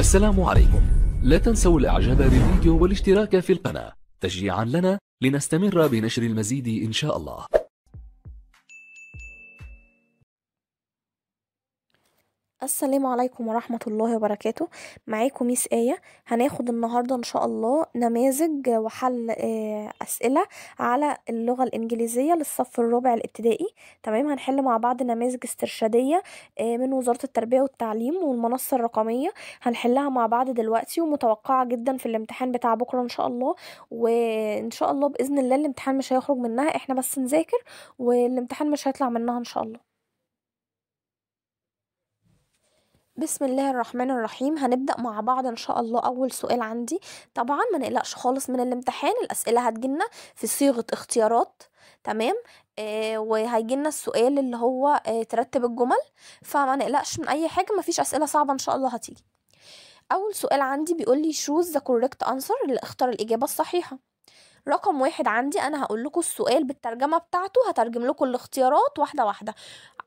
السلام عليكم لا تنسوا الاعجاب بالفيديو والاشتراك في القناة تشجيعا لنا لنستمر بنشر المزيد إن شاء الله السلام عليكم ورحمة الله وبركاته معاكم ميس آية هناخد النهاردة إن شاء الله نماذج وحل آه، أسئلة على اللغة الإنجليزية للصف الرابع الابتدائي تمام هنحل مع بعض نماذج استرشادية آه، من وزارة التربية والتعليم والمنصة الرقمية هنحلها مع بعض دلوقتي ومتوقعة جدا في الامتحان بتاع بكرة إن شاء الله وإن شاء الله بإذن الله الامتحان مش هيخرج منها إحنا بس نذاكر والامتحان مش هيطلع منها إن شاء الله بسم الله الرحمن الرحيم هنبدا مع بعض ان شاء الله اول سؤال عندي طبعا ما نقلقش خالص من الامتحان الاسئله هتجيلنا في صيغه اختيارات تمام آه وهيجي لنا السؤال اللي هو آه ترتب الجمل فما نقلقش من اي حاجه مفيش اسئله صعبه ان شاء الله هتيجي اول سؤال عندي بيقول لي choose the correct answer اللي اختار الاجابه الصحيحه رقم واحد عندي انا هقول لكم السؤال بالترجمه بتاعته هترجم لكم الاختيارات واحده واحده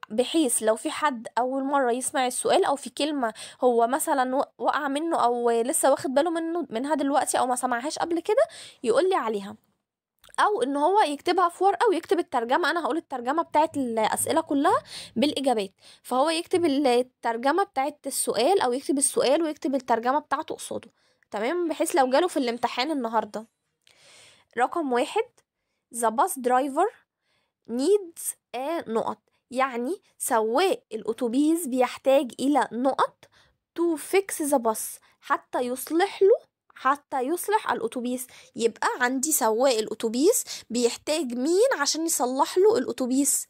بحيث لو في حد اول مره يسمع السؤال او في كلمه هو مثلا وقع منه او لسه واخد باله منه منها دلوقتي او ما سمعهاش قبل كده يقول لي عليها او ان هو يكتبها في ورقه ويكتب الترجمه انا هقول الترجمه بتاعت الاسئله كلها بالاجابات فهو يكتب الترجمه بتاعت السؤال او يكتب السؤال ويكتب الترجمه بتاعته قصاده تمام بحيث لو جاله في الامتحان النهارده رقم واحد the bus driver needs a نقط يعني سواق الأتوبيس بيحتاج إلى نقط to fix the bus حتى يصلح له حتى يصلح الأتوبيس يبقى عندي سواق الأتوبيس بيحتاج مين عشان يصلح له الأتوبيس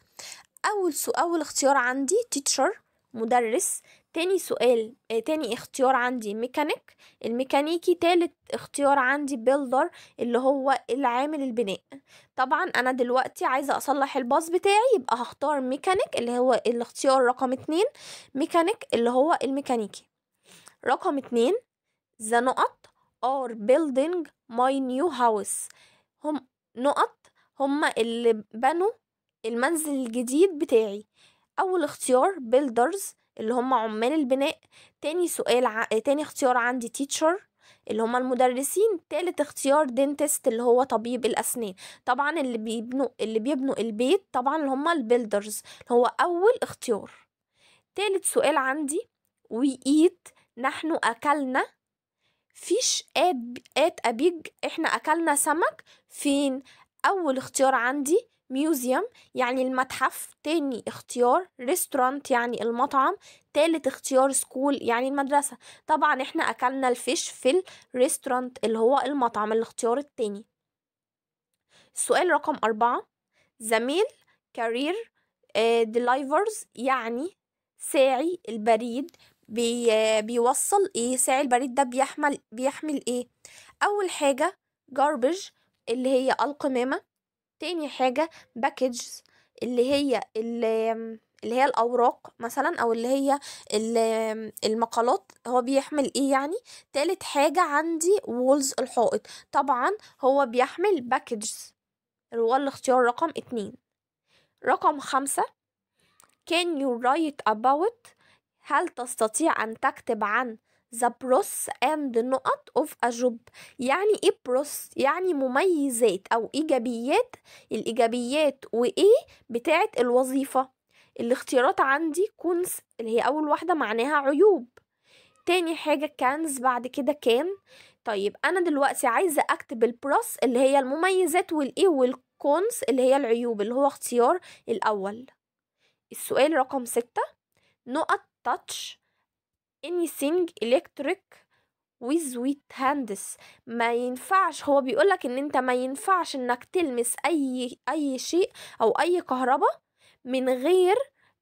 أول سؤال أول اختيار عندي teacher مدرس تاني سؤال آه تاني اختيار عندي ميكانيك الميكانيكي تالت اختيار عندي بيلدر اللي هو العامل البناء طبعا انا دلوقتي عايزه اصلح الباص بتاعي يبقى هختار ميكانيك اللي هو الاختيار رقم اتنين ميكانيك اللي هو الميكانيكي رقم اتنين ذا نقط ار building my new house هم نقط هما اللي بنوا المنزل الجديد بتاعي أول اختيار builders اللي هم عمال البناء تاني سؤال ع... تاني اختيار عندي تيتشر اللي هم المدرسين تالت اختيار دينتست اللي هو طبيب الاسنان طبعا اللي بيبنوا اللي بيبنوا البيت طبعا اللي هم البيلدرز هو اول اختيار تالت سؤال عندي وي ايت نحن اكلنا فيش اب ات ابيج احنا اكلنا سمك فين اول اختيار عندي ميوزيوم يعني المتحف تاني اختيار ريستورانت يعني المطعم تالت اختيار سكول يعني المدرسة طبعا احنا اكلنا الفيش في الريستورانت اللي هو المطعم الاختيار التاني السؤال رقم أربعة زميل كارير آه، ديلايفرز يعني ساعي البريد بي آه، بيوصل ايه ساعي البريد ده بيحمل بيحمل ايه اول حاجة جاربج اللي هي القمامة تاني حاجة باكجز اللي هي اللي اللي هي الاوراق مثلا او اللي هي المقالات هو بيحمل ايه يعني تالت حاجة عندي وولز الحائط طبعا هو بيحمل باكجز هو الاختيار رقم اتنين رقم خمسة can you write about هل تستطيع أن تكتب عن the pros and نقط of a job يعني ايه pros يعني مميزات او ايجابيات الايجابيات وايه بتاعت الوظيفه الاختيارات عندي كونس اللي هي اول واحده معناها عيوب تاني حاجه كانز بعد كده كان طيب انا دلوقتي عايزه اكتب البروس اللي هي المميزات والايه والكونز اللي هي العيوب اللي هو اختيار الاول السؤال رقم ستة نقط تاتش anything electric with wet hands ما ينفعش هو بيقولك ان انت ما ينفعش انك تلمس اي اي شيء او اي كهرباء من غير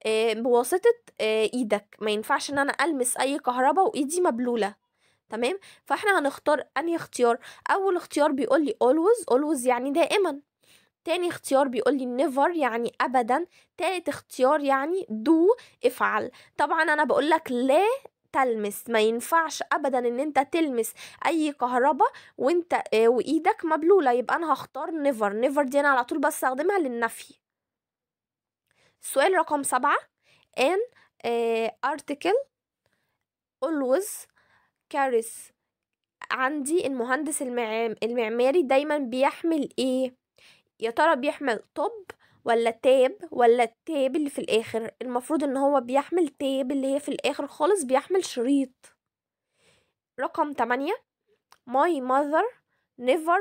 آه، بواسطة آه، ايدك ما ينفعش ان انا المس اي كهرباء وايدي مبلولة تمام فاحنا هنختار انهي اختيار اول اختيار بيقول لي always always يعني دائما تاني اختيار بيقول لي never يعني ابدا تالت اختيار يعني do افعل طبعا انا بقول لك لا تلمس ما ينفعش ابدا ان انت تلمس اي كهرباء وانت آه، وايدك مبلوله يبقى انا هختار نيفر نيفر دي انا على طول بستخدمها للنفي سؤال رقم سبعة ان ارتكل آه، article always عندي المهندس المعماري دايما بيحمل ايه يا ترى بيحمل طب ولا تاب ولا التاب اللي في الاخر المفروض ان هو بيحمل تاب اللي هي في الاخر خالص بيحمل شريط رقم تمانية my mother never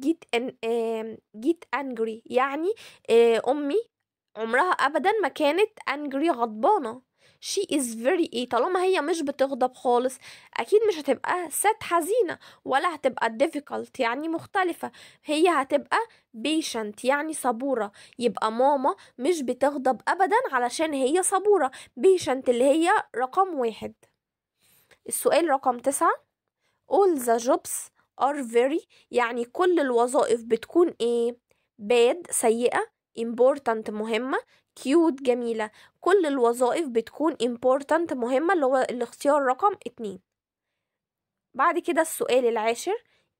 get, an, uh, get angry يعني uh, امي عمرها ابدا ما كانت angry غضبانه شي از فيري ايه طالما هي مش بتغضب خالص اكيد مش هتبقى ست حزينة ولا هتبقى difficult يعني مختلفة هي هتبقى patient يعني صبورة يبقى ماما مش بتغضب ابدا علشان هي صبورة patient اللي هي رقم واحد السؤال رقم تسعة all the jobs are very يعني كل الوظائف بتكون ايه bad سيئة important مهمة كيوت جميلة كل الوظائف بتكون important مهمة اللي هو الاختيار رقم اتنين بعد كده السؤال العاشر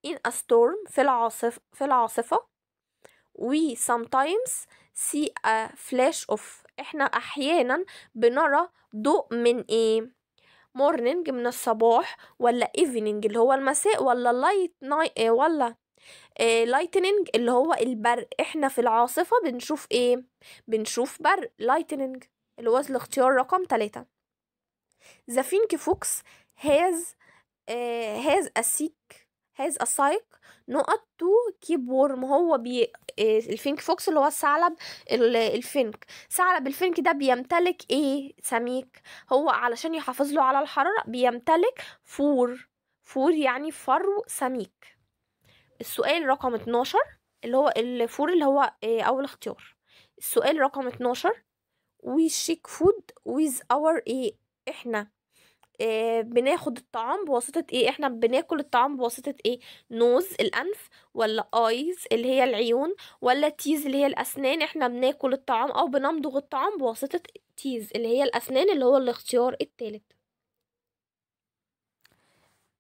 in a storm في العاصفة في العاصفة we sometimes see a flash of احنا احيانا بنرى ضوء من ايه morning من الصباح ولا evening اللي هو المساء ولا light night إيه؟ ولا لايتنينج آه، اللي هو البرق احنا في العاصفة بنشوف ايه بنشوف برق لايتنينج اللي هو الاختيار رقم تلاتة زفينك فوكس هاز هاز السيك هاز السايك نقط تو كيب ورم هو بي آه، الفينك فوكس اللي هو الثعلب الفينك ثعلب الفينك ده بيمتلك ايه سميك هو علشان يحافظ له على الحرارة بيمتلك فور فور يعني فرو سميك السؤال رقم 12 اللي هو الفور اللي هو آه، اول اختيار السؤال رقم 12 we شيك فود with our ايه احنا إيه بناخد الطعام بواسطة ايه احنا بناكل الطعام بواسطة ايه نوز الانف ولا ايز اللي هي العيون ولا تيز اللي هي الاسنان احنا بناكل الطعام او بنمضغ الطعام بواسطة تيز اللي هي الاسنان اللي هو الاختيار التالت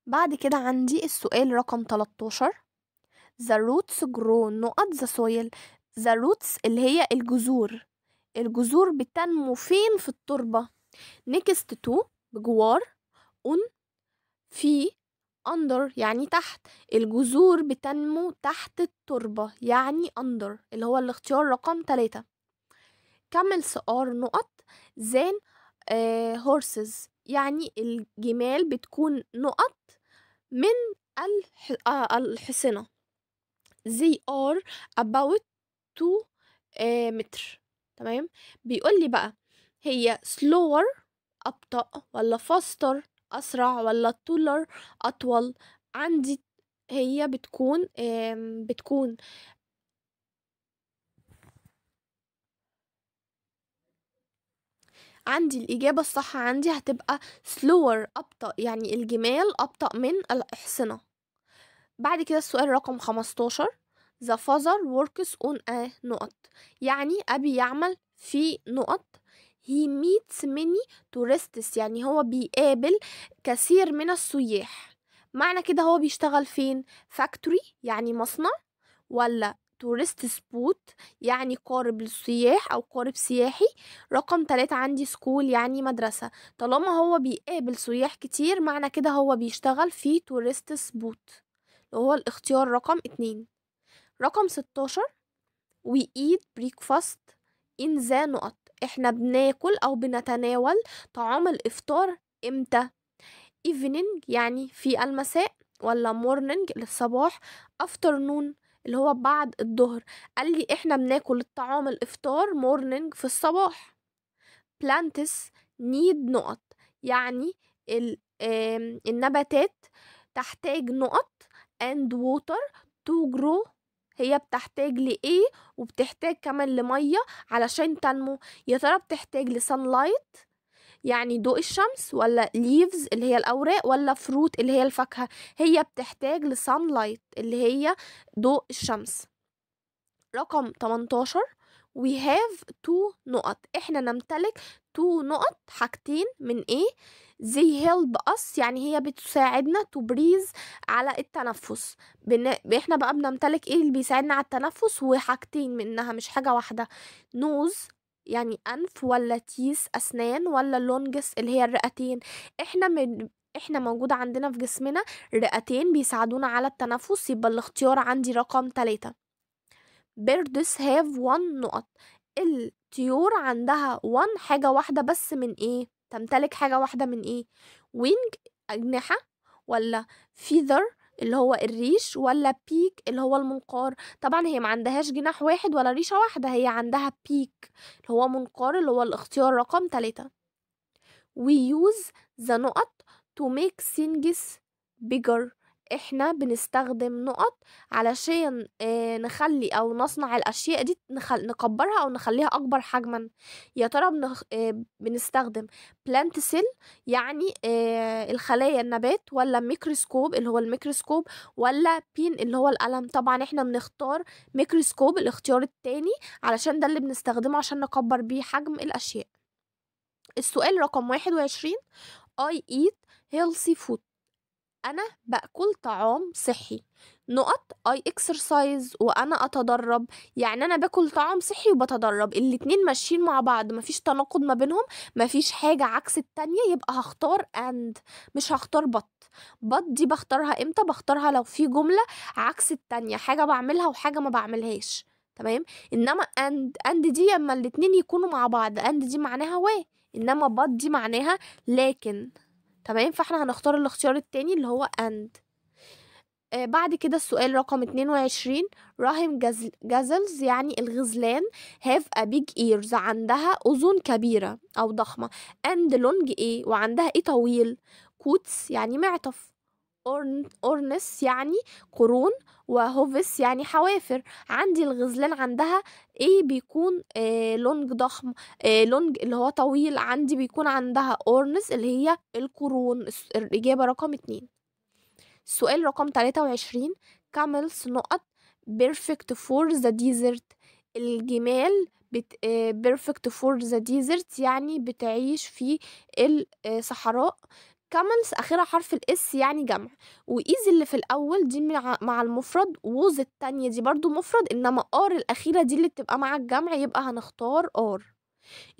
بعد كده عندي السؤال رقم 13 the roots grow نقط the soil the roots اللي هي الجذور الجذور بتنمو فين في التربة next to بجوار on في under يعني تحت الجذور بتنمو تحت التربة يعني under اللي هو الاختيار رقم تلاتة كمل سؤال نقط زين آه horses يعني الجمال بتكون نقط من آه، الحصنة they are about uh, متر تمام بيقول لي بقى هي slower أبطأ ولا faster أسرع ولا taller أطول عندي هي بتكون بتكون عندي الإجابة الصح عندي هتبقى slower أبطأ يعني الجمال أبطأ من الأحصنة بعد كده السؤال رقم 15 The father works on a نقط يعني أبي يعمل في نقط he meets many tourists يعني هو بيقابل كثير من السياح معنى كده هو بيشتغل فين factory يعني مصنع ولا tourist spot يعني قارب للسياح أو قارب سياحي رقم تلاتة عندي سكول يعني مدرسة طالما هو بيقابل سياح كتير معنى كده هو بيشتغل في tourist spot وهو الاختيار رقم اتنين رقم ستاشر we eat breakfast in the نقط احنا بناكل او بنتناول طعام الافطار امتى evening يعني في المساء ولا morning للصباح afternoon اللي هو بعد الظهر قال لي احنا بناكل الطعام الافطار morning في الصباح plants need نقط يعني النباتات تحتاج نقط and water to grow هي بتحتاج لإيه وبتحتاج كمان لمية علشان تنمو يا ترى بتحتاج لسانلايت يعني ضوء الشمس ولا leaves اللي هي الأوراق ولا فروت اللي هي الفاكهة هي بتحتاج لسانلايت اللي هي ضوء الشمس رقم 18 we have two نقط احنا نمتلك تو نقط حاجتين من ايه زي هيلب اس يعني هي بتساعدنا تو بريز على التنفس بن... احنا بقى بنمتلك ايه اللي بيساعدنا على التنفس وحاجتين منها مش حاجه واحده نوز يعني انف ولا تيس اسنان ولا اللونجس اللي هي الرئتين احنا من احنا موجودة عندنا في جسمنا رئتين بيساعدونا على التنفس يبقى الاختيار عندي رقم تلاتة بيردس هاف وان نقط ال الطيور عندها وان حاجة واحدة بس من ايه تمتلك حاجة واحدة من ايه وينج أجنحة ولا فيذر اللي هو الريش ولا بيك اللي هو المنقار طبعا هي ما عندهاش جناح واحد ولا ريشة واحدة هي عندها بيك اللي هو منقار اللي هو الاختيار رقم تلاتة we use the نقط to make things bigger احنا بنستخدم نقط علشان آه، نخلي او نصنع الاشياء دي نخل... نكبرها او نخليها اكبر حجما يا ترى بنخ... آه، بنستخدم بلانت سيل يعني آه، الخلايا النبات ولا ميكروسكوب اللي هو الميكروسكوب ولا بين اللي هو القلم طبعا احنا بنختار ميكروسكوب الاختيار التاني علشان ده اللي بنستخدمه عشان نكبر بيه حجم الاشياء السؤال رقم واحد وعشرين I eat healthy food انا باكل طعام صحي نقط اي اكسرسايز وانا اتدرب يعني انا باكل طعام صحي وبتدرب الاتنين ماشيين مع بعض مفيش تناقض ما بينهم مفيش حاجه عكس التانية يبقى هختار اند مش هختار بط بط دي بختارها امتى بختارها لو في جمله عكس التانية حاجه بعملها وحاجه ما بعملهاش تمام انما اند اند دي اما الاتنين يكونوا مع بعض اند دي معناها و انما بط دي معناها لكن تمام فاحنا هنختار الاختيار التاني اللي هو and آه، بعد كده السؤال رقم 22 راهم جزل يعني الغزلان have a big ears عندها أذن كبيرة أو ضخمة and long ايه وعندها ايه طويل كوتس يعني معطف أورنس يعني قرون وهوفس يعني حوافر عندي الغزلان عندها ايه بيكون آه لونج ضخم آه لونج اللي هو طويل عندي بيكون عندها أورنس اللي هي القرون الإجابة رقم اتنين سؤال رقم تلاتة وعشرين كاملز نقط بيرفكت فور ذا ديزرت الجمال بيرفكت فور ذا ديزرت يعني بتعيش في الصحراء آه، كاملز اخرها حرف الاس يعني جمع وايز اللي في الاول دي مع, مع المفرد ووز التانية دي برضو مفرد انما ار الاخيرة دي اللي بتبقى مع الجمع يبقى هنختار ار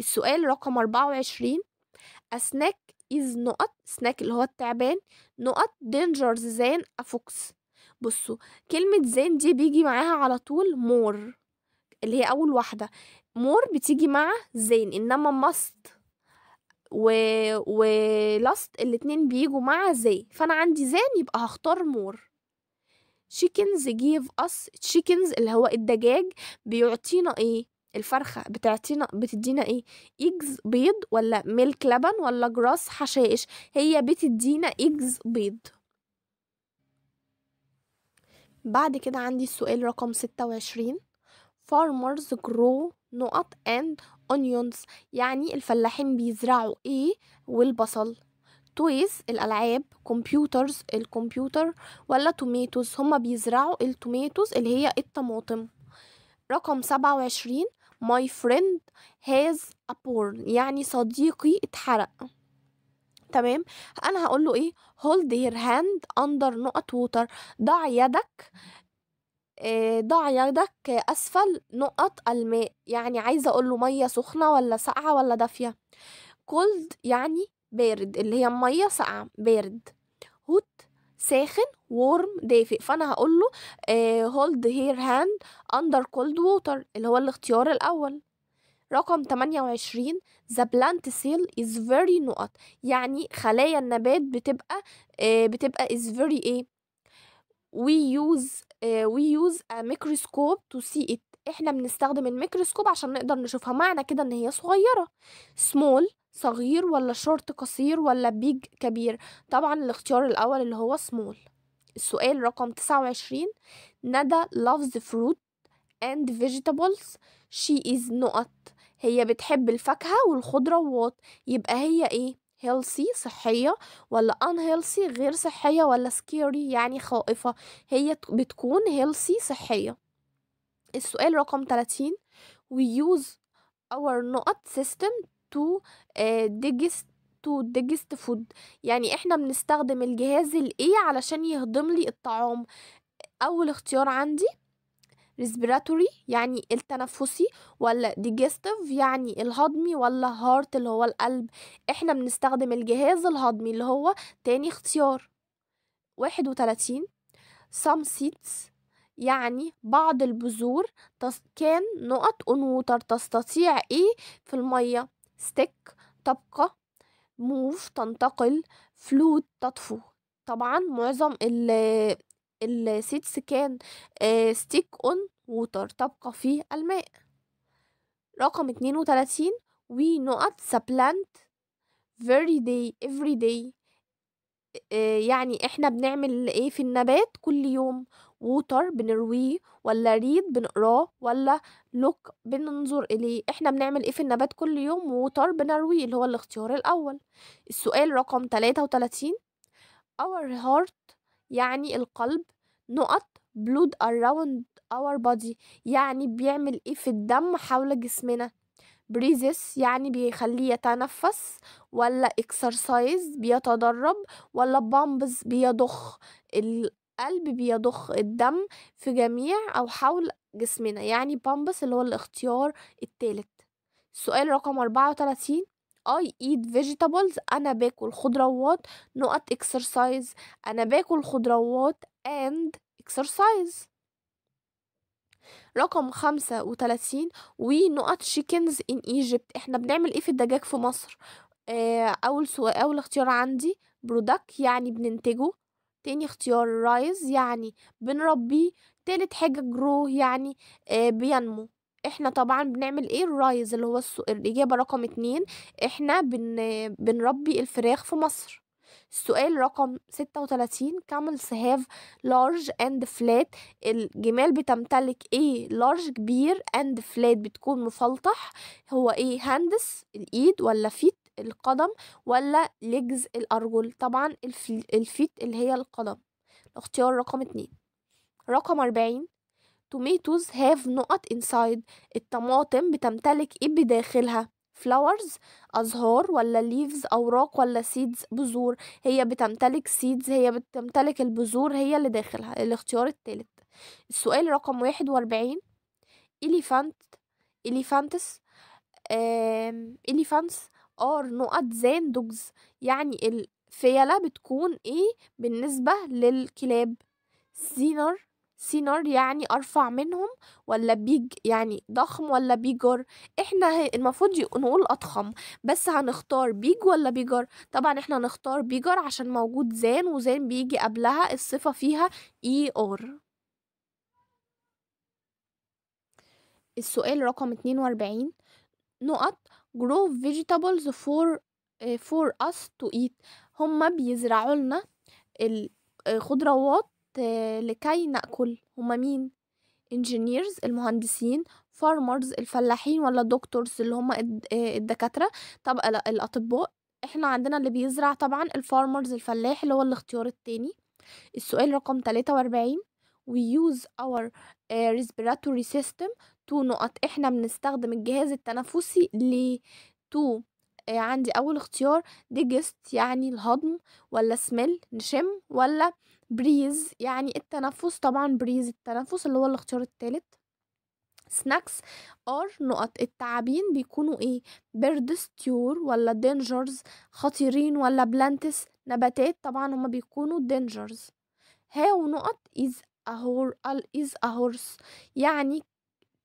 السؤال رقم 24 اسناك از نقط سناك اللي هو التعبان نقط دينجرز زان افوكس بصوا كلمة زين دي بيجي معاها على طول مور اللي هي اول واحدة مور بتيجي مع زين انما ماست و... ولاست الاتنين بيجوا مع زي فانا عندي زان يبقى هختار مور chickens give us chickens اللي هو الدجاج بيعطينا ايه الفرخة بتعطينا بتدينا ايه ايجز بيض ولا ميلك لبن ولا جراس حشائش هي بتدينا ايجز بيض بعد كده عندي السؤال رقم 26 farmers grow نقط and onions يعني الفلاحين بيزرعوا ايه والبصل تويز الألعاب كمبيوترز الكمبيوتر ولا توميتوز هما بيزرعوا التوميتوز اللي هي الطماطم رقم سبعة وعشرين my friend has a porn يعني صديقي اتحرق تمام انا هقول له ايه hold your hand under نقط ووتر ضع يدك آه، ضع يدك أسفل نقط الماء يعني عايزة أقول له مية سخنة ولا ساقعة ولا دافية cold يعني بارد اللي هي مية ساقعة بارد hot ساخن warm دافئ فأنا هقول له آه، hold here hand under cold water اللي هو الاختيار الأول رقم 28 the plant cell is very نقط يعني خلايا النبات بتبقى آه، بتبقى is very ايه we use آه، we use a microscope to see it احنا بنستخدم الميكروسكوب عشان نقدر نشوفها معنى كده ان هي صغيرة small صغير ولا شورت قصير ولا بيج كبير طبعا الاختيار الاول اللي هو small السؤال رقم 29 ندى loves fruit and vegetables she is نقط هي بتحب الفاكهة والخضروات يبقى هي ايه healthy صحية ولا unhealthy غير صحية ولا scary يعني خائفة هي بتكون healthy صحية السؤال رقم 30 we use our نقط system to uh, digest to digest food يعني احنا بنستخدم الجهاز الايه علشان يهضم لي الطعام اول اختيار عندي ريسبيراتوري يعني التنفسي ولا ديجستيف يعني الهضمي ولا هارت اللي هو القلب احنا بنستخدم الجهاز الهضمي اللي هو تاني اختيار واحد وتلاتين some seeds يعني بعض البذور كان نقط أنوتر تستطيع إيه في المية ستيك تبقى موف تنتقل فلوت تطفو طبعا معظم السيتس كان ستيك اون ووتر تبقى فيه الماء رقم 32 we نقط supplant very day every day آه، يعني احنا بنعمل ايه في النبات كل يوم ووتر بنرويه ولا ريد بنقراه ولا لوك بننظر اليه احنا بنعمل ايه في النبات كل يوم ووتر بنرويه اللي هو الاختيار الاول السؤال رقم 33 our heart يعني القلب نقط blood around our body يعني بيعمل ايه في الدم حول جسمنا breathes يعني بيخليه يتنفس ولا اكسرسايز بيتدرب ولا bumps بيضخ القلب بيضخ الدم في جميع او حول جسمنا يعني بامبس اللي هو الاختيار الثالث السؤال رقم 34 I آه، eat vegetables أنا باكل خضروات نقط exercise أنا باكل خضروات and exercise رقم خمسة وتلاتين ونقط chickens in Egypt احنا بنعمل ايه في الدجاج في مصر آه، اول سؤال اول اختيار عندي product يعني بننتجه تاني اختيار rise يعني بنربيه تالت حاجة جرو يعني آه، بينمو احنا طبعا بنعمل ايه الرايز اللي هو السو... الاجابه رقم اتنين احنا بن... بنربي الفراخ في مصر السؤال رقم 36 camels have large and flat الجمال بتمتلك ايه large كبير and flat بتكون مفلطح هو ايه هاندس الايد ولا فيت القدم ولا لجز الارجل طبعا الفيت اللي هي القدم الاختيار رقم اتنين رقم أربعين tomatoes have نقط inside الطماطم بتمتلك ايه بداخلها flowers أزهار ولا leaves أوراق ولا seeds بذور هي بتمتلك seeds هي بتمتلك البذور هي اللي داخلها الاختيار التالت السؤال رقم واحد واربعين elephant elephants آم, elephants are نقط زان dogs يعني الفيلة بتكون ايه بالنسبة للكلاب سينر سينار يعني أرفع منهم ولا بيج يعني ضخم ولا بيجر احنا المفروض نقول أضخم بس هنختار بيج ولا بيجر طبعا احنا هنختار بيجر عشان موجود زان وزان بيجي قبلها الصفة فيها اي e ار السؤال رقم 42 نقط grow vegetables for آه، for us to eat هما بيزرعوا لنا الخضروات آه، آه، لكي نأكل هما مين engineers المهندسين farmers الفلاحين ولا doctors اللي هما آه، الدكاترة طب الأطباء احنا عندنا اللي بيزرع طبعا الفارمرز الفلاح اللي هو الاختيار التاني السؤال رقم 43 we use our uh, respiratory system to نقط احنا بنستخدم الجهاز التنفسي ل تو uh, عندي اول اختيار digest يعني الهضم ولا smell نشم ولا بريز يعني التنفس طبعا بريز التنفس اللي هو الاختيار التالت سناكس ار نقط التعابين بيكونوا ايه بيردس تيور ولا دينجرز خطيرين ولا بلانتس نباتات طبعا هما بيكونوا دينجرز هاو نقط از اهور is از اهورس يعني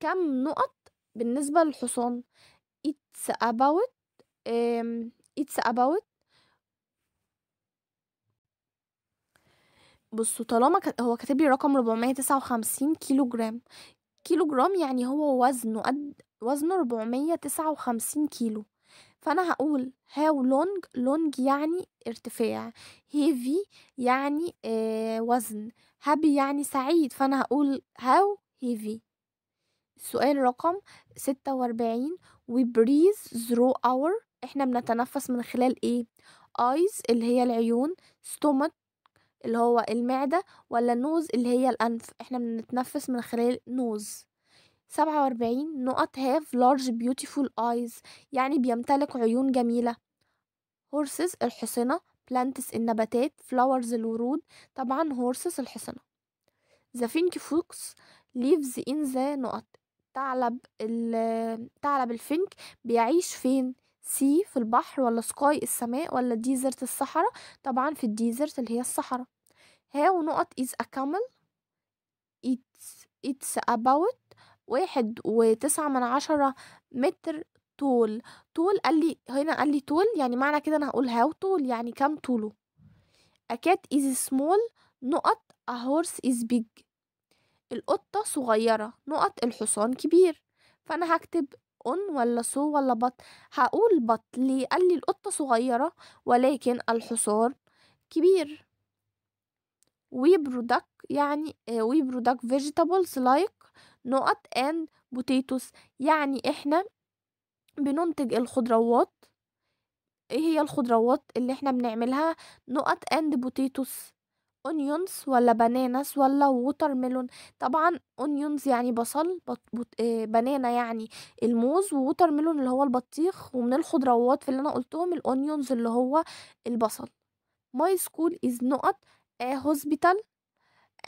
كم نقط بالنسبة للحصان it's about um, it's about بصوا طالما هو كاتب لي رقم 459 كيلو جرام كيلو جرام يعني هو وزنه قد وزنه 459 كيلو فانا هقول هاو لونج لونج يعني ارتفاع هيفي يعني آه وزن هابي يعني سعيد فانا هقول هاو هيفي السؤال رقم ستة واربعين we breathe اور احنا بنتنفس من خلال ايه eyes اللي هي العيون ستومك اللي هو المعدة ولا النوز اللي هي الأنف احنا بنتنفس من خلال نوز سبعة وأربعين نقط have large beautiful eyes يعني بيمتلك عيون جميلة horses الحصنة plants النباتات flowers الورود طبعا horses الحصنة زفينك فوكس leaves in the نقط ثعلب ال... ثعلب الفينك بيعيش فين سي في البحر ولا سكاي السماء ولا ديزرت الصحراء طبعا في الديزرت اللي هي الصحراء هاو نقط is a camel it's, it's about واحد وتسعة من عشرة متر طول طول قال لي هنا قال لي طول يعني معنى كده انا هقول هاو طول يعني كام طوله a cat is small نقط a horse is big القطة صغيرة نقط الحصان كبير فأنا هكتب أن ولا سو ولا بط هقول بط ليه قال لي القطة صغيرة ولكن الحصان كبير وي برودك يعني وي برودك فيجيتابلز لايك نقط اند بوتيتوس يعني احنا بننتج الخضروات ايه هي الخضروات اللي احنا بنعملها نقط اند بوتيتوس اونيونز ولا باناناس ولا ووتر ميلون طبعا اونيونز يعني بصل بط... بط... بانانا آه، يعني الموز ووتر ميلون اللي هو البطيخ ومن الخضروات في اللي انا قلتهم الاونيونز اللي هو البصل ماي سكول از نقط ا هوسبيتال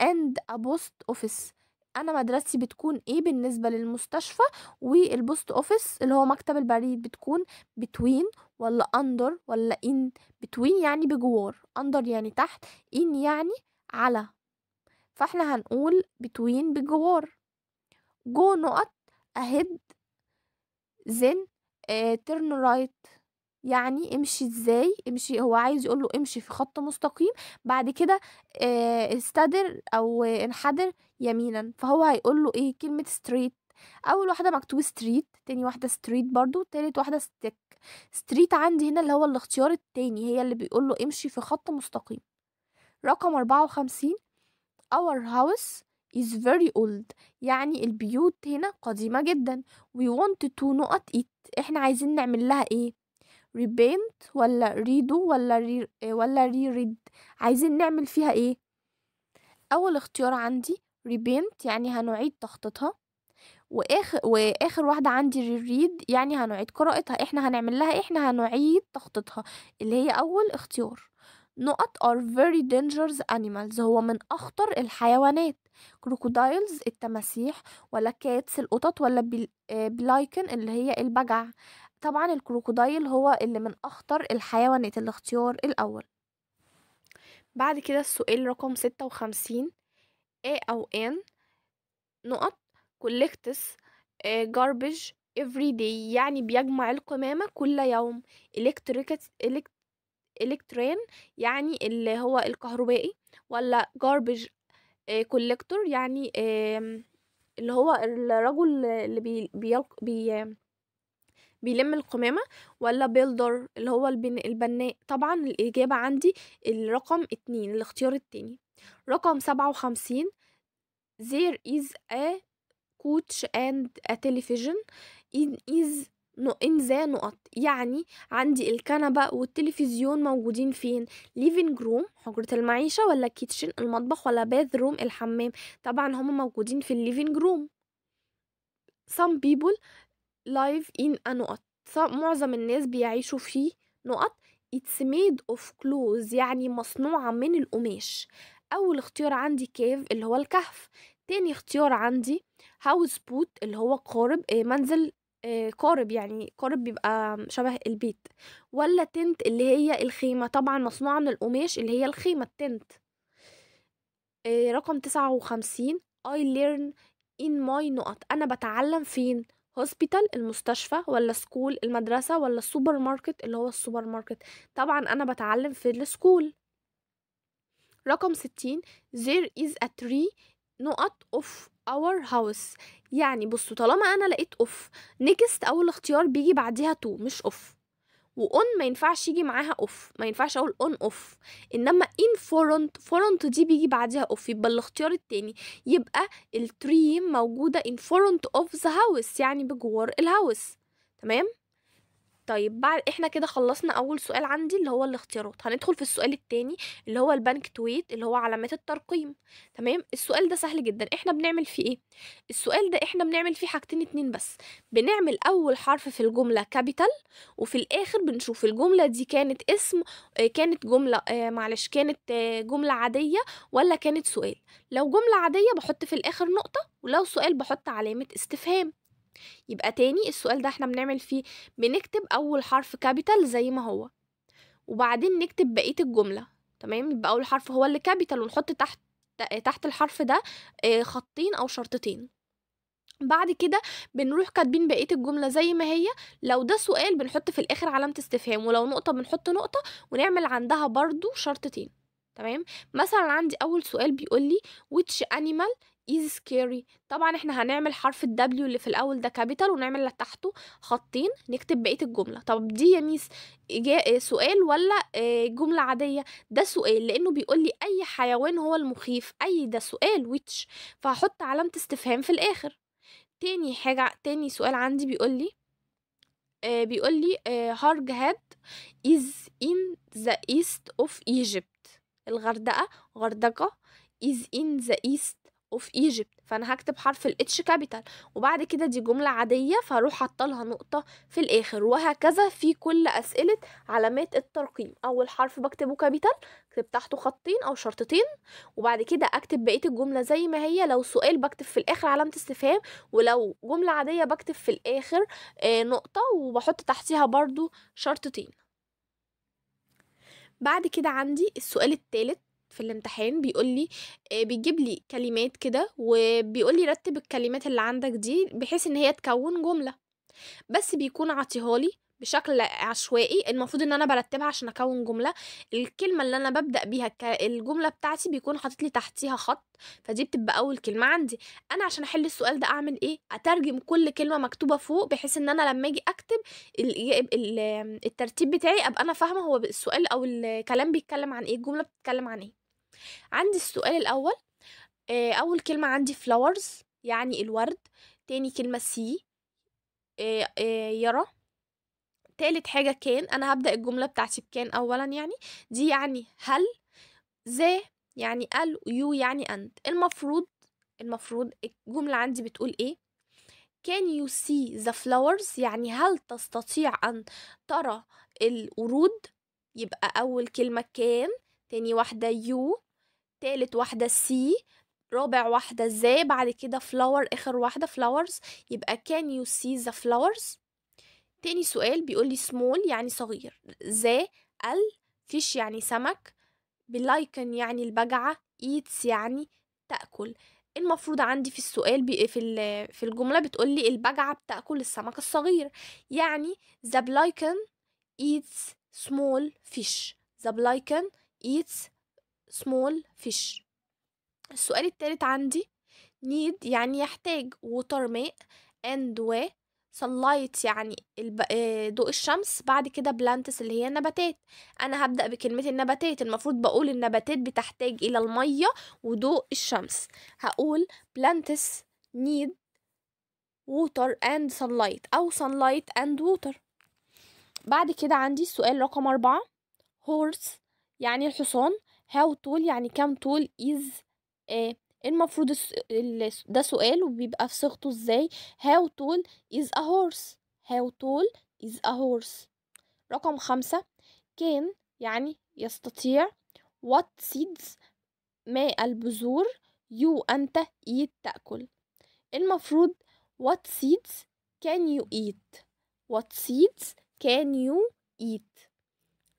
اند ا بوست اوفيس انا مدرستي بتكون ايه بالنسبه للمستشفى والبوست اوفيس اللي هو مكتب البريد بتكون بتوين ولا أندر ولا إن بتوين يعني بجوار أندر يعني تحت إن يعني على فاحنا هنقول بتوين بجوار جو نقط أهد زن ترن رايت يعني امشي ازاي امشي هو عايز يقول له امشي في خط مستقيم بعد كده استدر آه، او انحدر يمينا فهو هيقول له ايه كلمه ستريت اول واحده مكتوب ستريت تاني واحده ستريت برضو تالت واحده ستيك ستريت عندي هنا اللي هو الاختيار التاني هي اللي بيقول له امشي في خط مستقيم رقم 54 our house is very old يعني البيوت هنا قديمة جدا we want to not it احنا عايزين نعمل لها ايه repaint ولا redo ولا ري ولا reread عايزين نعمل فيها ايه اول اختيار عندي repaint يعني هنعيد تخطيطها واخر واخر واحده عندي ريد يعني هنعيد قراءتها احنا هنعمل لها إيه؟ احنا هنعيد تخطيطها اللي هي اول اختيار نقط are very dangerous animals هو من أخطر الحيوانات كروكودايلز التماسيح ولا كاتس القطط ولا بلايكن آه، اللي هي البجع طبعا الكروكودايل هو اللي من أخطر الحيوانات الاختيار الأول بعد كده السؤال رقم ستة وخمسين A أو N نقط collects آه، garbage every day يعني بيجمع القمامة كل يوم electric electrician يعني اللي هو الكهربائي ولا garbage آه، collector يعني اللي هو الرجل اللي بي, بي, بي بيلم القمامة ولا بيلدر اللي هو البناء طبعا الإجابة عندي الرقم اتنين الاختيار التاني رقم سبعة وخمسين there is a كوتش اند تلفزيون television in is in ذا نقط يعني عندي الكنبة والتلفزيون موجودين فين ليفينج روم حجرة المعيشة ولا كيتشن المطبخ ولا باث روم الحمام طبعا هما موجودين في الليفينج روم سام بيبل لايف ان ا نقط معظم الناس بيعيشوا في نقط اتس ميد اوف كلوز يعني مصنوعة من القماش أول اختيار عندي كيف اللي هو الكهف تاني اختيار عندي هاوس بوت اللي هو قارب آه، منزل آه، قارب يعني قارب بيبقى شبه البيت ولا تنت اللي هي الخيمة طبعا مصنوعة من القماش اللي هي الخيمة التنت آه، رقم تسعة وخمسين I learn in my نقط أنا بتعلم فين هوسبيتال المستشفى ولا سكول المدرسة ولا السوبر ماركت اللي هو السوبر ماركت طبعا أنا بتعلم في السكول رقم ستين there is a tree نقط of اور هاوس يعني بصوا طالما انا لقيت اوف نيكست اول اختيار بيجي بعديها تو مش اوف وان ما ينفعش يجي معاها اوف ما ينفعش اقول اون اوف انما ان فورنت فورنت دي بيجي بعديها اوف يبقى الاختيار التاني يبقى التريم موجوده ان فورنت اوف ذا هاوس يعني بجوار الهاوس تمام طيب بعد احنا كده خلصنا اول سؤال عندي اللي هو الاختيارات هندخل في السؤال التاني اللي هو البنك تويت اللي هو علامات الترقيم تمام السؤال ده سهل جدا احنا بنعمل فيه ايه السؤال ده احنا بنعمل فيه حاجتين اتنين بس بنعمل اول حرف في الجمله كابيتال وفي الاخر بنشوف الجمله دي كانت اسم آه، كانت جمله آه، معلش كانت آه، جمله عاديه ولا كانت سؤال لو جمله عاديه بحط في الاخر نقطه ولو سؤال بحط علامه استفهام يبقى تاني السؤال ده احنا بنعمل فيه بنكتب اول حرف كابيتال زي ما هو وبعدين نكتب بقيه الجمله تمام يبقى اول حرف هو اللي كابيتال ونحط تحت تحت الحرف ده آه، خطين او شرطتين بعد كده بنروح كاتبين بقيه الجمله زي ما هي لو ده سؤال بنحط في الاخر علامه استفهام ولو نقطه بنحط نقطه ونعمل عندها برضو شرطتين تمام مثلا عندي اول سؤال بيقول لي which animal is scary طبعا احنا هنعمل حرف ال W اللي في الاول ده كابيتال ونعمل اللي تحته خطين نكتب بقيه الجمله طب دي يا ميس آه، سؤال ولا آه، جمله عاديه ده سؤال لانه بيقول لي اي حيوان هو المخيف اي ده سؤال ويتش فهحط علامه استفهام في الاخر تاني حاجه تاني سؤال عندي بيقول لي آه بيقول لي آه، هارج هاد is in the east of Egypt الغردقة غردقة is in the east اوف ايجيبت فانا هكتب حرف الاتش كابيتال وبعد كده دي جمله عاديه فهروح حاطه نقطه في الاخر وهكذا في كل اسئله علامات الترقيم اول حرف بكتبه كابيتال اكتب تحته خطين او شرطتين وبعد كده اكتب بقيه الجمله زي ما هي لو سؤال بكتب في الاخر علامه استفهام ولو جمله عاديه بكتب في الاخر آه، نقطه وبحط تحتيها برضو شرطتين بعد كده عندي السؤال الثالث في الامتحان بيقول لي آه، بيجيب لي كلمات كده وبيقول لي رتب الكلمات اللي عندك دي بحيث ان هي تكون جمله بس بيكون عاطيها لي بشكل عشوائي المفروض ان انا برتبها عشان اكون جمله الكلمه اللي انا ببدا بيها الجمله بتاعتي بيكون حاطط لي تحتيها خط فدي بتبقى اول كلمه عندي انا عشان احل السؤال ده اعمل ايه اترجم كل كلمه مكتوبه فوق بحيث ان انا لما اجي اكتب الترتيب بتاعي ابقى انا فاهمه هو السؤال او الكلام بيتكلم عن ايه الجمله بتتكلم عن ايه عندي السؤال الأول آه، أول كلمة عندي flowers يعني الورد تاني كلمة سي آه، آه، يرى تالت حاجة كان أنا هبدأ الجملة بتاعتي بكان أولا يعني دي يعني هل ذا يعني ال يو يعني أنت المفروض المفروض الجملة عندي بتقول إيه can you see the flowers يعني هل تستطيع أن ترى الورود يبقى أول كلمة كان تاني واحدة يو تالت واحدة سي رابع واحدة زي بعد كده فلاور اخر واحدة flowers يبقى can you see the flowers تاني سؤال بيقول لي small يعني صغير زي ال فيش يعني سمك بلايكن يعني البجعة eats يعني تأكل المفروض عندي في السؤال في في الجملة بتقول لي البجعة بتأكل السمك الصغير يعني the blycan eats small fish the blycan eats small fish السؤال التالت عندي need يعني يحتاج water ماء and و sunlight يعني آه، ضوء الشمس بعد كده بلانتس اللي هي النباتات انا هبدا بكلمه النباتات المفروض بقول النباتات بتحتاج الى الميه وضوء الشمس هقول بلانتس need water and sunlight او sunlight and water بعد كده عندي السؤال رقم أربعة horse يعني الحصان هاو طول يعني كم طول از آه المفروض ده سؤال وبيبقى في صيغته ازاي هاو طول از ا هورس هاو طول از ا هورس رقم خمسة كان يعني يستطيع what seeds ما البذور you أنت ايت تأكل المفروض what seeds can you eat what seeds can you eat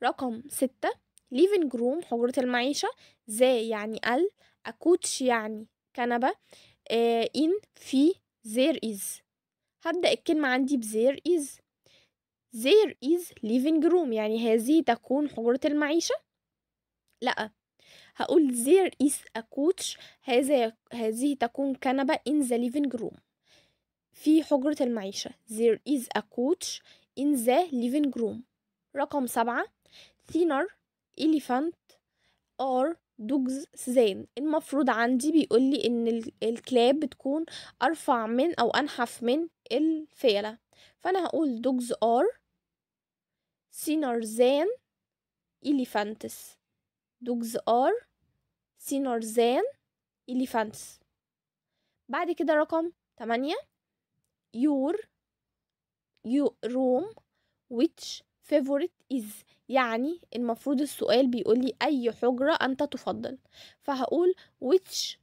رقم ستة living room حجرة المعيشة زي يعني ال a couch يعني كنبة آه in في there is هبدأ الكلمة عندي ب there is there is living room يعني هذه تكون حجرة المعيشة لأ هقول there is a couch هذا هذه تكون كنبة in the living room في حجرة المعيشة there is a couch in the living room رقم سبعة thinner إليفانت أر دوجز سيزان المفروض عندي بيقولي إن الكلاب بتكون أرفع من أو أنحف من الفيلة فأنا هقول دوجز أر سينارزان إليفانتس دوجز أور سينارزان إليفانتس بعد كده رقم تمانية يور يو روم ويتش favorite is يعني المفروض السؤال بيقول لي أي حجرة أنت تفضل فهقول which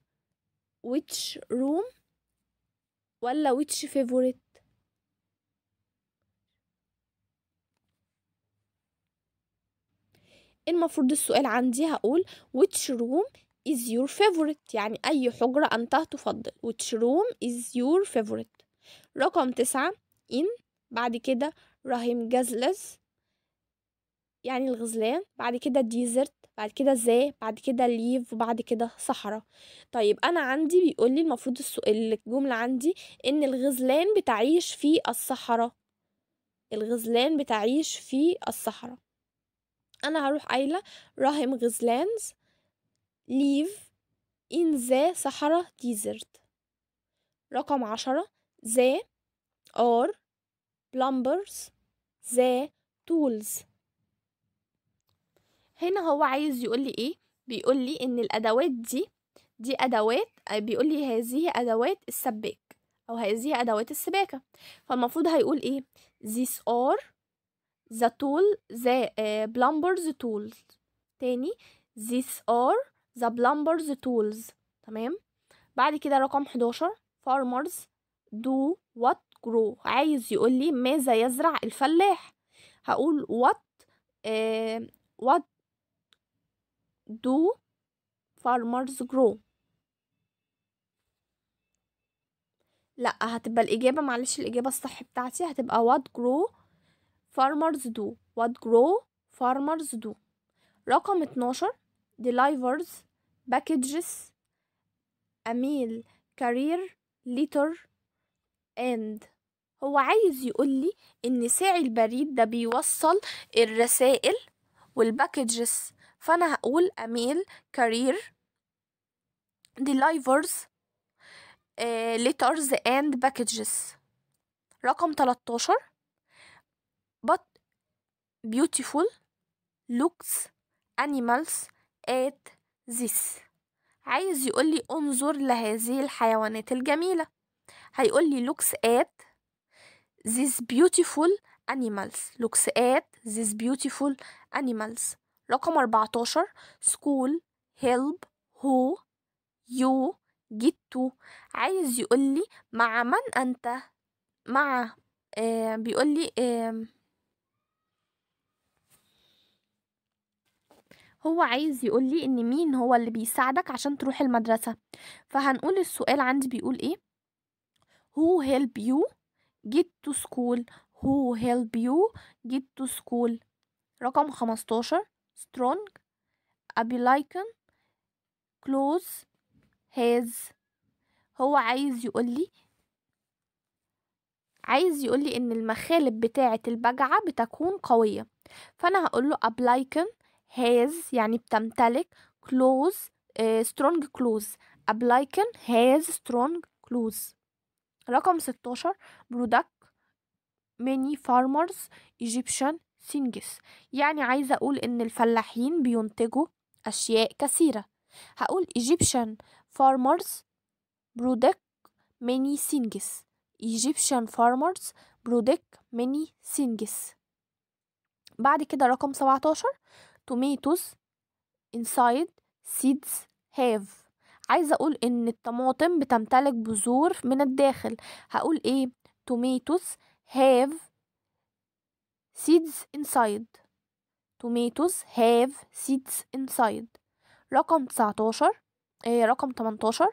which room ولا which favorite المفروض السؤال عندي هقول which room is your favorite يعني أي حجرة أنت تفضل which room is your favorite رقم تسعة in بعد كده راهيم جزلز يعني الغزلان بعد كده الديزرت بعد كده زي بعد كده ليف وبعد كده صحراء طيب انا عندي بيقول لي المفروض الجمله عندي ان الغزلان بتعيش في الصحراء الغزلان بتعيش في الصحراء انا هروح قايله راهم غزلانز ليف ان ذا صحراء ديزرت رقم عشرة ذا اور plumbers ذا tools هنا هو عايز يقول لي ايه بيقول لي ان الادوات دي دي ادوات آه، بيقول لي هذه ادوات السباك او هذه ادوات السباكه فالمفروض هيقول ايه these are the tool the uh, plumbers tools تاني these are the plumbers tools تمام بعد كده رقم 11 farmers do what grow عايز يقول لي ماذا يزرع الفلاح هقول what uh, what do farmers grow لا هتبقى الإجابة معلش الإجابة الصح بتاعتي هتبقى what grow farmers do what grow farmers do رقم 12 delivers packages a meal career litter and هو عايز يقول لي ان ساعي البريد ده بيوصل الرسائل والباكجز فأنا هقول أميل كارير delivers letters and packages رقم 13 but beautiful looks animals at this عايز يقول لي انظر لهذه الحيوانات الجميلة هيقول لي looks at these beautiful animals looks at these beautiful animals رقم 14 school help who you get to عايز يقول لي مع من أنت مع آه بيقول لي آه هو عايز يقول لي إن مين هو اللي بيساعدك عشان تروح المدرسة فهنقول السؤال عندي بيقول إيه who help you get to school who help you get to school رقم 15 strong أبيلايكن كلوز has هو عايز يقولي عايز يقولي ان المخالب بتاعة البجعة بتكون قوية فانا هقوله أبلايكن has يعني بتمتلك كلوز سترونج آه، strong close أبلايكن has strong كلوز رقم 16 برودكت many farmers Egyptian سينجس يعني عايزة أقول إن الفلاحين بينتجوا أشياء كثيرة هقول Egyptian farmers product many things Egyptian farmers product many things بعد كده رقم 17 tomatoes inside seeds have عايزة أقول إن الطماطم بتمتلك بذور من الداخل هقول إيه tomatoes have seeds inside tomatoes have seeds inside رقم 19 آه رقم 18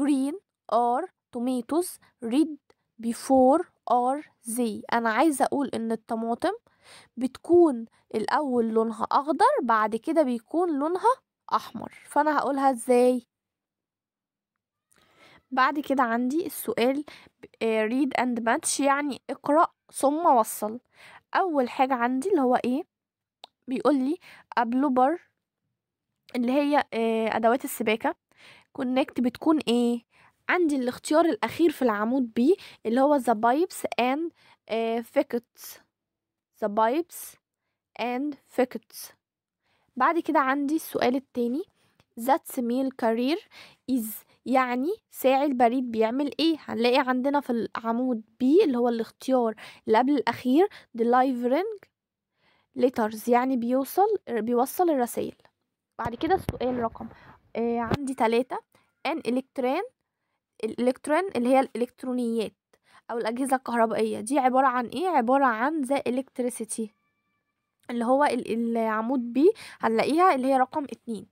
green are tomatoes red before are they انا عايزه اقول ان الطماطم بتكون الاول لونها اخضر بعد كده بيكون لونها احمر فانا هقولها ازاي بعد كده عندي السؤال إيه، read and match يعني اقرأ ثم وصل اول حاجه عندي اللي هو ايه بيقول لي ابلوبر اللي هي إيه ادوات السباكه كونكت بتكون ايه عندي الاختيار الاخير في العمود بي اللي هو the pipes and فيكتس آه، the pipes and فيكتس بعد كده عندي السؤال التاني that's meal career is يعني ساعي البريد بيعمل ايه هنلاقي عندنا في العمود B اللي هو الاختيار اللي قبل الاخير delivering letters يعني بيوصل بيوصل الرسائل بعد كده السؤال رقم آه عندي تلاتة ان الكترين الالكترون اللي هي الالكترونيات او الاجهزه الكهربائيه دي عباره عن ايه عباره عن ذا الكتريسيتي اللي هو العمود بي هنلاقيها اللي هي رقم اتنين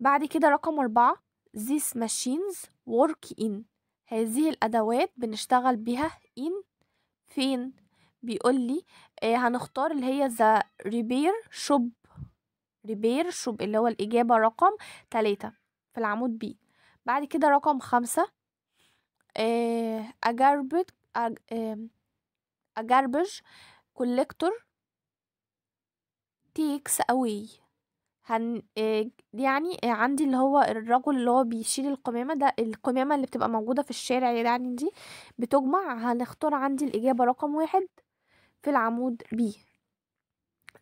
بعد كده رقم أربعة these machines work in هذه الأدوات بنشتغل بها in فين بيقول لي آه، هنختار اللي هي the repair shop repair shop اللي هو الإجابة رقم تلاتة في العمود B بعد كده رقم خمسة آه، a garbage آه، a garbage collector takes away هن آه، يعني عندي اللي هو الرجل اللي هو بيشيل القمامة ده القمامة اللي بتبقى موجودة في الشارع يعني دي بتجمع هنختار عندي الإجابة رقم واحد في العمود بي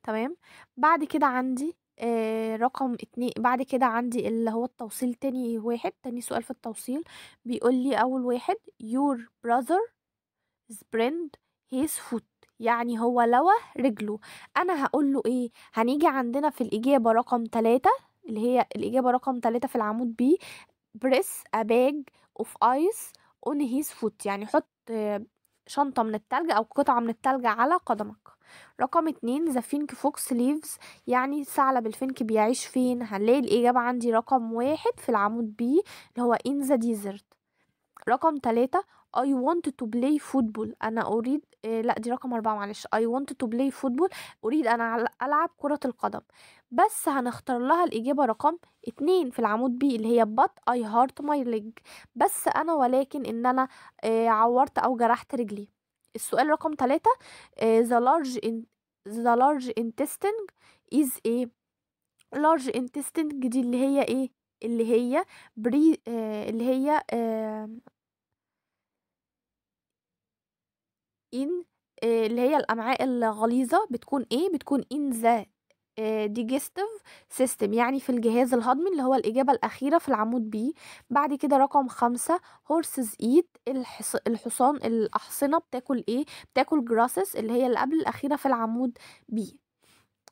تمام بعد كده عندي آه، رقم اتنين بعد كده عندي اللي هو التوصيل تاني واحد تاني سؤال في التوصيل بيقول لي أول واحد your brother's friend his foot يعني هو لوى رجله انا هقول له ايه هنيجي عندنا في الاجابه رقم 3 اللي هي الاجابه رقم 3 في العمود بي بريس ا باج اوف ايس اون هيز فوت يعني حط شنطة من التلج أو قطعة من التلج على قدمك رقم اتنين ذا فينك فوكس ليفز يعني ثعلب الفينك بيعيش فين هنلاقي الإجابة عندي رقم واحد في العمود بي اللي هو in the desert رقم تلاتة I want to play football أنا أريد إيه لا دي رقم أربعة معلش I want to play football أريد أنا ألعب كرة القدم بس هنختار لها الإجابة رقم اتنين في العمود بي اللي هي but I hurt my leg بس أنا ولكن إن أنا إيه عورت أو جرحت رجلي السؤال رقم تلاتة إيه the large in the large intestine is a large intestine دي اللي هي ايه اللي هي بري آه اللي هي آه ان آه، اللي هي الأمعاء الغليظة بتكون إيه؟ بتكون ان ذا ديجستيف آه، سيستم يعني في الجهاز الهضمي اللي هو الإجابة الأخيرة في العمود بي بعد كده رقم خمسة هورسز ايت الحصان الأحصنة بتاكل إيه؟ بتاكل جراسس اللي هي اللي قبل الأخيرة في العمود بي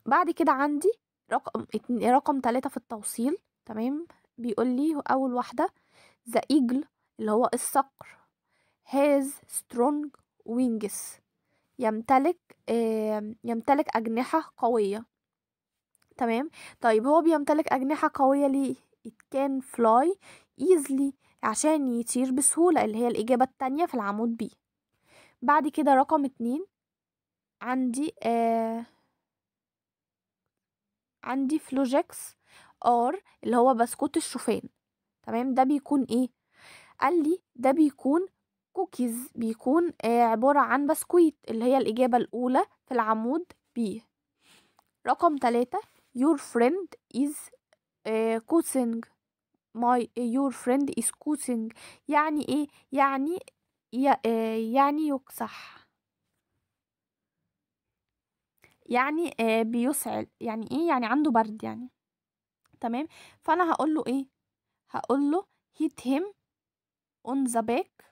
بعد كده عندي رقم رقم تلاتة في التوصيل تمام بيقول لي أول واحدة ذا ايجل اللي هو الصقر has strong وينجس يمتلك آمم، يمتلك أجنحة قوية تمام طيب هو بيمتلك أجنحة قوية ليه it can fly easily عشان يطير بسهولة اللي هي الإجابة التانية في العمود B بعد كده رقم اتنين عندي آه عندي فلوجكس ار اللي هو بسكوت الشوفان تمام ده بيكون ايه قال لي ده بيكون كوكيز بيكون آه، عبارة عن بسكويت اللي هي الإجابة الأولى في العمود B رقم تلاتة your friend is كوسنج آه، my آه، your friend is كوسنج يعني ايه يعني يعني يكسح يعني بيسعل يعني ايه يعني عنده برد يعني تمام فانا هقول له ايه هقول له hit him on the back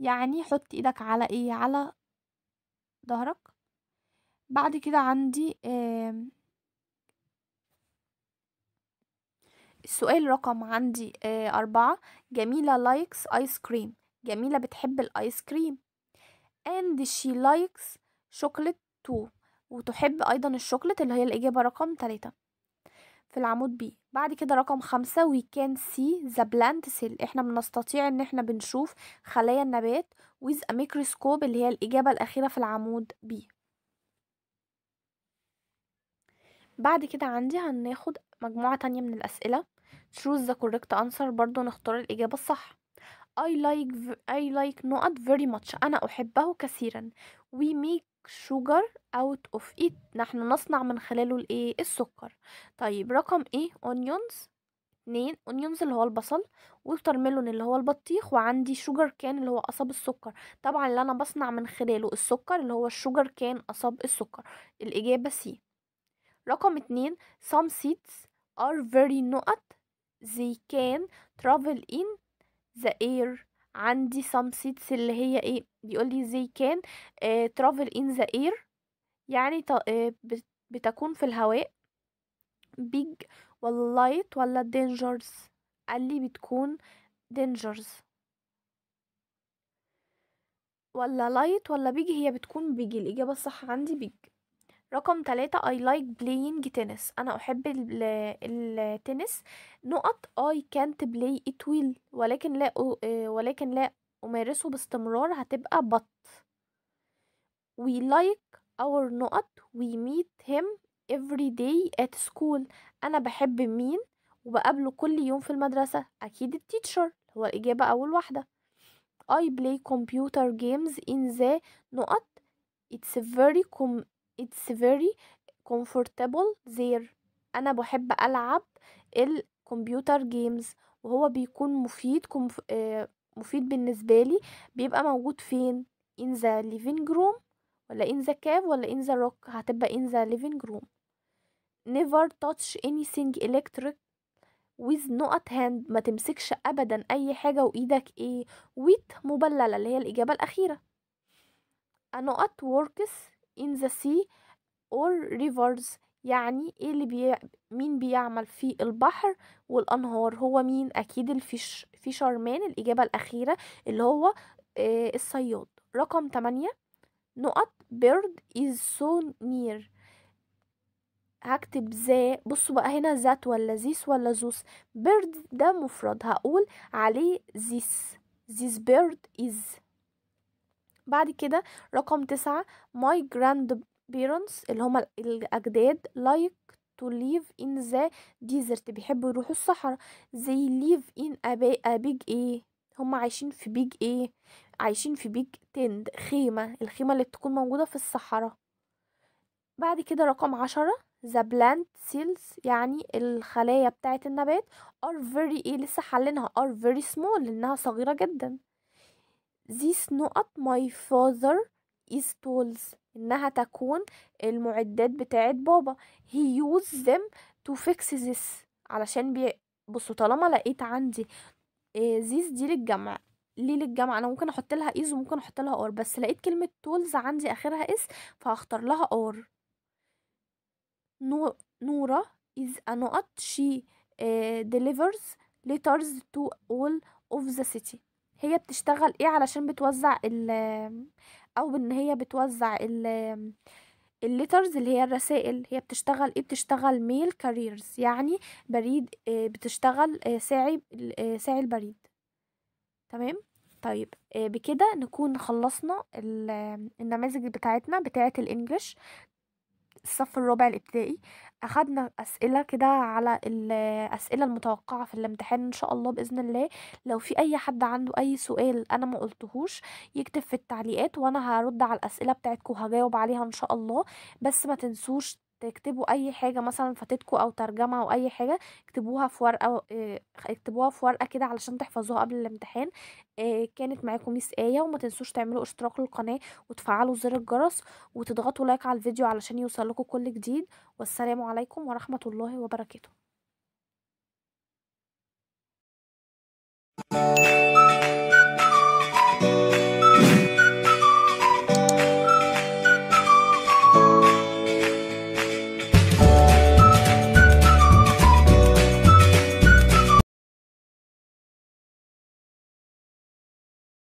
يعني حط ايدك على ايه على ظهرك بعد كده عندي آه السؤال رقم عندي آه أربعة جميلة لايكس آيس كريم جميلة بتحب الآيس كريم and she likes chocolate too وتحب أيضا الشوكولات اللي هي الإجابة رقم تلاتة في العمود B بعد كده رقم خمسة we can see the plant cell احنا بنستطيع ان احنا بنشوف خلايا النبات with a microscope اللي هي الإجابة الأخيرة في العمود B بعد كده عندي هناخد مجموعة تانية من الأسئلة choose the correct answer برضو نختار الإجابة الصح I like I like not very much أنا أحبه كثيرا we make sugar out of it نحن نصنع من خلاله الايه السكر طيب رقم ايه onions اتنين اونيونز اللي هو البصل ووترميلون اللي هو البطيخ وعندي شوجر كان اللي هو قصب السكر طبعا اللي انا بصنع من خلاله السكر اللي هو الشوجر كان قصب السكر الاجابه سي رقم اتنين some seeds are very نقط they can travel in the air عندي some seats اللي هي ايه بيقولي زي كان آه travel in the air يعني آه بتكون في الهواء big ولا light ولا dangerous قال لي بتكون dangerous ولا لايت ولا بيج هي بتكون بيج الإجابة الصح عندي بيج رقم تلاتة I like playing tennis أنا أحب ال التنس نقط I can't play it well ولكن لا آه، ولكن لا أمارسه باستمرار هتبقى but We like our نقط We meet him every day at school أنا بحب مين وبقابله كل يوم في المدرسة أكيد التيتشر هو الإجابة أول واحدة I play computer games in the نقط It's very com It's very comfortable there أنا بحب ألعب الكمبيوتر جيمز وهو بيكون مفيد كمف... آه مفيد بالنسبة لي بيبقى موجود فين in the living room ولا in the cave ولا in the rock هتبقى in the living room never touch anything electric with not hand ما تمسكش ابدا اي حاجه وايدك ايه with مبلله اللي هي الاجابه الاخيره a not works in the sea or rivers يعني ايه اللي بي... مين بيعمل في البحر والانهار هو مين اكيد الفيش فيشرمان الاجابه الاخيره اللي هو آه الصياد رقم 8 نقط bird is so near هكتب ذا بصوا بقى هنا ذات ولا ذيس ولا زوس بيرد ده مفرد هقول عليه ذيس زيس بيرد is بعد كده رقم تسعة my grandparents اللي هما الأجداد like to live in the desert بيحبوا يروحوا الصحراء they live in a big, a big a هما عايشين في big a عايشين في big tent خيمة الخيمة اللي بتكون موجودة في الصحراء بعد كده رقم عشرة the plant cells يعني الخلايا بتاعة النبات are very ايه لسه حلينها are very small لانها صغيرة جدا these نقط my father is tools إنها تكون المعدات بتاعت بابا he used them to fix this علشان بي... بصوا طالما لقيت عندي آه، these دي للجمع ليه للجمع انا ممكن احط لها is وممكن احط لها or. بس لقيت كلمه tools عندي اخرها is فهختار لها or. نورا is a نقط she uh, delivers letters to all of the city هي بتشتغل ايه علشان بتوزع ال او ان هي بتوزع ال الليترز اللي هي الرسائل هي بتشتغل ايه بتشتغل ميل كاريرز يعني بريد آه، بتشتغل آه، ساعي آه، ساعي البريد تمام طيب بكده نكون خلصنا النماذج بتاعتنا بتاعه الانجليش الصف الرابع الابتدائي أخدنا أسئلة كده على الأسئلة المتوقعة في الامتحان إن شاء الله بإذن الله لو في أي حد عنده أي سؤال أنا ما قلتهوش يكتب في التعليقات وأنا هرد على الأسئلة بتاعتكم هجاوب عليها إن شاء الله بس ما تنسوش تكتبوا اي حاجه مثلا فاتتكوا او ترجمه او اي حاجه اكتبوها في ورقه آه، اكتبوها في ورقه كده علشان تحفظوها قبل الامتحان آه، كانت معاكم ميس ايه وما تنسوش تعملوا اشتراك للقناه وتفعلوا زر الجرس وتضغطوا لايك على الفيديو علشان يوصل لكم كل جديد والسلام عليكم ورحمه الله وبركاته